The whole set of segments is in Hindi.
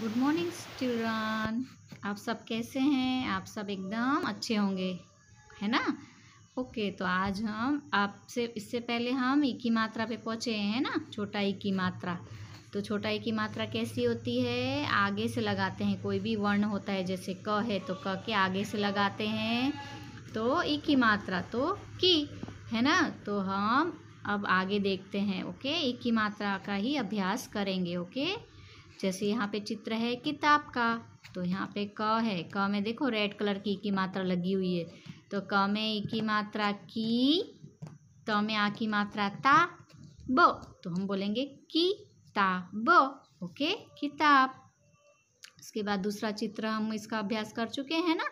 गुड मॉर्निंग स्टूडन आप सब कैसे हैं आप सब एकदम अच्छे होंगे है ना ओके तो आज हम आपसे इससे पहले हम एक ही मात्रा पे पहुँचे हैं ना छोटा एक की मात्रा तो छोटा एक की मात्रा कैसी होती है आगे से लगाते हैं कोई भी वर्ण होता है जैसे क है तो क के आगे से लगाते हैं तो एक की मात्रा तो की है ना तो हम अब आगे देखते हैं ओके एक की मात्रा का ही अभ्यास करेंगे ओके जैसे यहाँ पे चित्र है किताब का तो यहाँ पे क है क में देखो रेड कलर की की मात्रा लगी हुई है तो क में ई की मात्रा की त तो में आ की मात्रा ता ब तो हम बोलेंगे की ता ब ओके किताब उसके बाद दूसरा चित्र हम इसका अभ्यास कर चुके हैं ना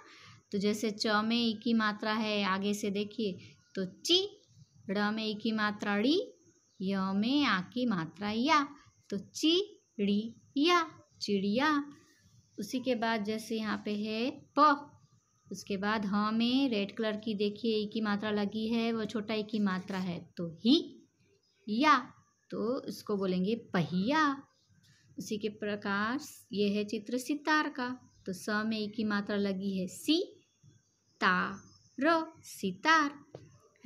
तो जैसे च में ई की मात्रा है आगे से देखिए तो ची ड में ई की मात्रा डी य में आ की मात्रा या तो ची डी या चिड़िया उसी के बाद जैसे यहाँ पे है प उसके बाद ह में रेड कलर की देखिए एक की मात्रा लगी है वो छोटा एक की मात्रा है तो ही या तो इसको बोलेंगे पहिया उसी के प्रकार ये है चित्र सितार का तो स में एक की मात्रा लगी है सी ता र सितार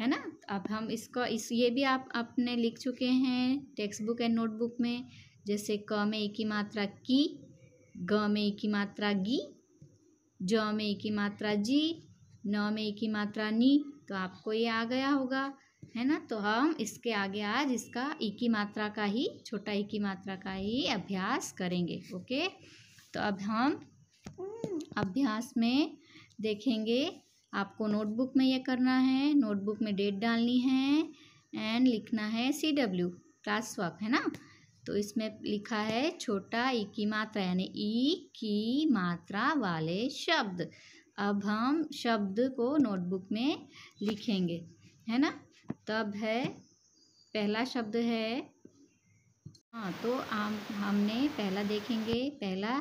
है ना अब हम इसको इस ये भी आप अपने लिख चुके हैं टेक्स्ट बुक एंड नोटबुक में जैसे क में एक ही मात्रा की ग में एक ही मात्रा गी ज में एक ही मात्रा जी न में एक ही मात्रा नी तो आपको ये आ गया होगा है ना तो हम इसके आगे आज इसका एक ही मात्रा का ही छोटा एक ही मात्रा का ही अभ्यास करेंगे ओके तो अब हम अभ्यास में देखेंगे आपको नोटबुक में ये करना है नोटबुक में डेट डालनी है एंड लिखना है सी डब्ल्यू क्लास वर्क है ना तो इसमें लिखा है छोटा ई की मात्रा यानी ई की मात्रा वाले शब्द अब हम शब्द को नोटबुक में लिखेंगे है ना तब है पहला शब्द है हाँ तो हम हमने पहला देखेंगे पहला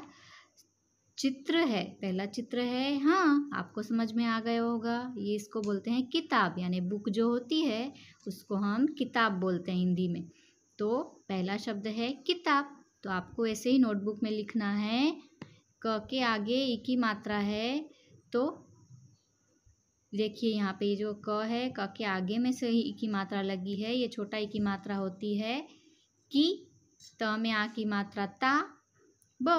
चित्र है पहला चित्र है हाँ आपको समझ में आ गया होगा ये इसको बोलते हैं किताब यानी बुक जो होती है उसको हम किताब बोलते हैं हिंदी में तो पहला शब्द है किताब तो आपको ऐसे ही नोटबुक में लिखना है क के आगे एक ही मात्रा है तो देखिए यहाँ पे जो क है क के आगे में से ही की मात्रा लगी है ये छोटा ई की मात्रा होती है कि त में आ की मात्रा ता ब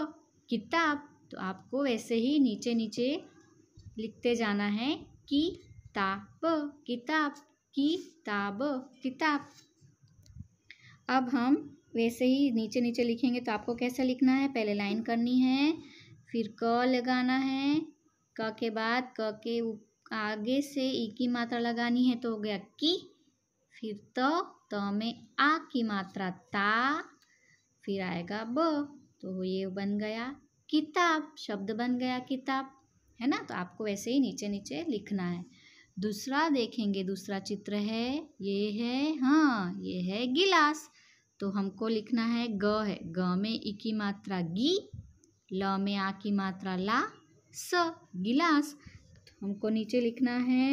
किताब तो आपको वैसे ही नीचे नीचे लिखते जाना है कि ता ब किताब की ताब किताब अब हम वैसे ही नीचे नीचे लिखेंगे तो आपको कैसा लिखना है पहले लाइन करनी है फिर क लगाना है क के बाद क के आगे से ई की मात्रा लगानी है तो हो गया की फिर त त में आ की मात्रा ता फिर आएगा ब तो ये बन गया किताब शब्द बन गया किताब है ना तो आपको वैसे ही नीचे नीचे लिखना है दूसरा देखेंगे दूसरा चित्र है ये है हाँ ये है गिलास तो हमको लिखना है ग है ग में इ की मात्रा गी ल में आ की मात्रा ला स गिलास तो हमको नीचे लिखना है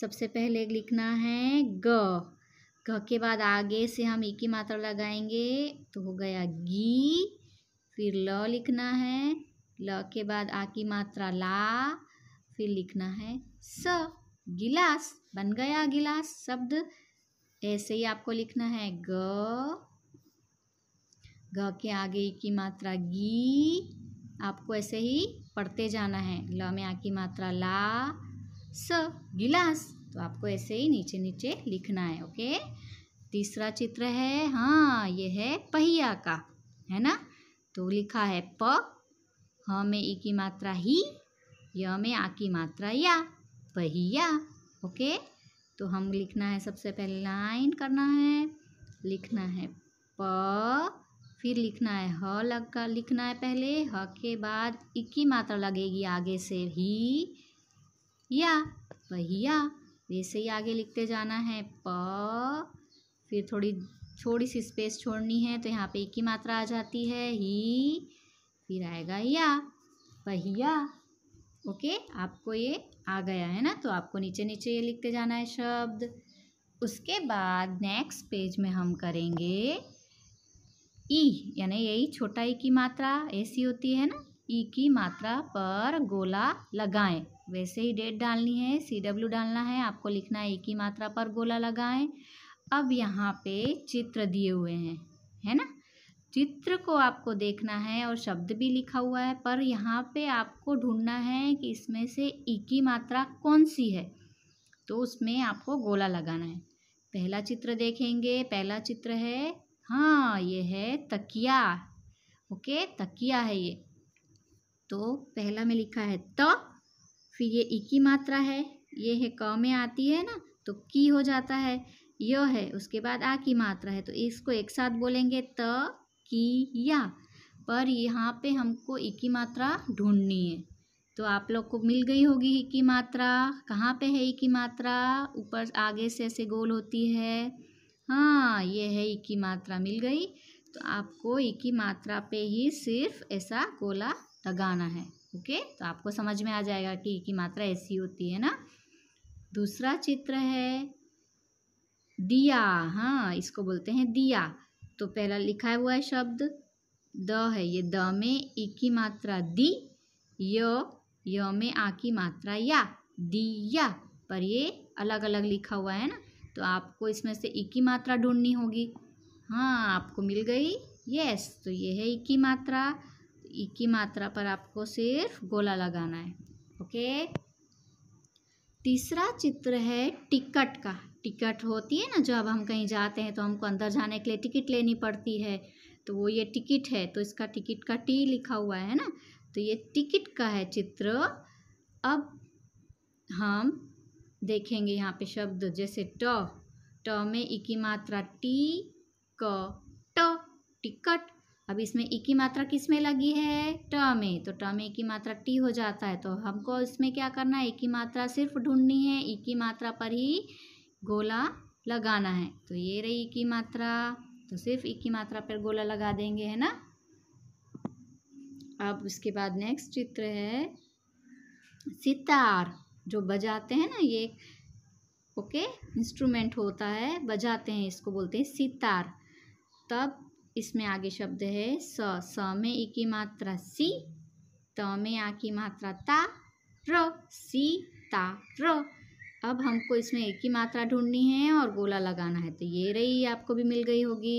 सबसे पहले लिखना है ग ग के बाद आगे से हम इ की मात्रा लगाएंगे तो हो गया गी फिर ल लिखना है ल के बाद आ की मात्रा ला फिर लिखना है स गिलास बन गया गिलास शब्द ऐसे ही आपको लिखना है ग ग के आगे की मात्रा गी आपको ऐसे ही पढ़ते जाना है ल में आ की मात्रा ला स गिलास तो आपको ऐसे ही नीचे नीचे लिखना है ओके तीसरा चित्र है हाँ ये है पहिया का है ना तो लिखा है प ह में ई की मात्रा ही य में आ की मात्रा या पहिया ओके तो हम लिखना है सबसे पहले लाइन करना है लिखना है प फिर लिखना है ह लग कर लिखना है पहले ह के बाद इक्की मात्रा लगेगी आगे से ही या पहिया वैसे ही आगे लिखते जाना है प फिर थोड़ी थोड़ी सी स्पेस छोड़नी है तो यहाँ पे इक्की मात्रा आ जाती है ही फिर आएगा या पहिया ओके आपको ये आ गया है ना तो आपको नीचे नीचे ये लिखते जाना है शब्द उसके बाद नेक्स्ट पेज में हम करेंगे ई यानी यही छोटा ई की मात्रा ऐसी होती है ना ई की मात्रा पर गोला लगाएं वैसे ही डेट डालनी है सी डब्ल्यू डालना है आपको लिखना है ई की मात्रा पर गोला लगाएं अब यहाँ पे चित्र दिए हुए हैं है ना चित्र को आपको देखना है और शब्द भी लिखा हुआ है पर यहाँ पे आपको ढूंढना है कि इसमें से ई की मात्रा कौन सी है तो उसमें आपको गोला लगाना है पहला चित्र देखेंगे पहला चित्र है हाँ ये है तकिया ओके तकिया है ये तो पहला में लिखा है त तो, फिर ये ई की मात्रा है ये है क में आती है ना तो की हो जाता है यो है उसके बाद आ की मात्रा है तो इसको एक साथ बोलेंगे त किया पर यहाँ पे हमको एक मात्रा ढूंढनी है तो आप लोग को मिल गई होगी एक ही मात्रा कहाँ पे है एक ही मात्रा ऊपर आगे से ऐसे गोल होती है हाँ ये है एक मात्रा मिल गई तो आपको एक ही मात्रा पे ही सिर्फ ऐसा गोला लगाना है ओके तो आपको समझ में आ जाएगा कि एक ही मात्रा ऐसी होती है ना दूसरा चित्र है दिया हाँ इसको बोलते हैं दिया तो पहला लिखा हुआ है शब्द द है ये द में इ की मात्रा दी य में आ की मात्रा या या पर ये अलग अलग लिखा हुआ है ना तो आपको इसमें से इ की मात्रा ढूंढनी होगी हाँ आपको मिल गई यस तो ये है इ की मात्रा इ की मात्रा पर आपको सिर्फ गोला लगाना है ओके तीसरा चित्र है टिकट का टिकट होती है ना जो अब हम कहीं जाते हैं तो हमको अंदर जाने के लिए टिकट लेनी पड़ती है तो वो ये टिकट है तो इसका टिकट का टी लिखा हुआ है ना तो ये टिकट का है चित्र अब हम देखेंगे यहाँ पे शब्द जैसे ट ट में इकी की मात्रा टी क ट टिकट अब इसमें इकी की मात्रा किस में लगी है ट में तो ट में ई की मात्रा टी हो जाता है तो हमको इसमें क्या करना है ई की मात्रा सिर्फ ढूंढनी है इ की मात्रा पर ही गोला लगाना है तो ये रही की मात्रा तो सिर्फ एक की मात्रा पर गोला लगा देंगे है ना अब उसके बाद नेक्स्ट चित्र है सितार जो बजाते हैं ना ये ओके इंस्ट्रूमेंट होता है बजाते हैं इसको बोलते हैं सितार तब इसमें आगे शब्द है स स में ई की मात्रा सी त में आ की मात्रा ता र सी ता र अब हमको इसमें एक ही मात्रा ढूंढनी है और गोला लगाना है तो ये रही आपको भी मिल गई होगी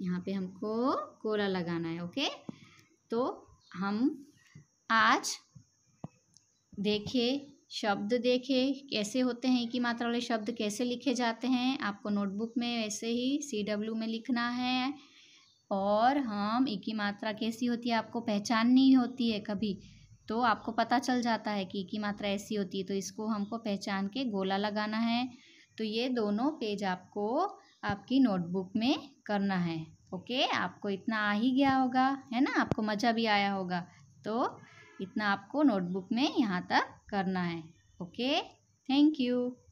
यहाँ पे हमको गोला लगाना है ओके तो हम आज देखे शब्द देखे कैसे होते हैं एक ही मात्रा वाले शब्द कैसे लिखे जाते हैं आपको नोटबुक में वैसे ही सी डब्ल्यू में लिखना है और हम एक ही मात्रा कैसी होती है आपको पहचाननी होती है कभी तो आपको पता चल जाता है कि की मात्रा ऐसी होती है तो इसको हमको पहचान के गोला लगाना है तो ये दोनों पेज आपको आपकी नोटबुक में करना है ओके आपको इतना आ ही गया होगा है ना आपको मज़ा भी आया होगा तो इतना आपको नोटबुक में यहाँ तक करना है ओके थैंक यू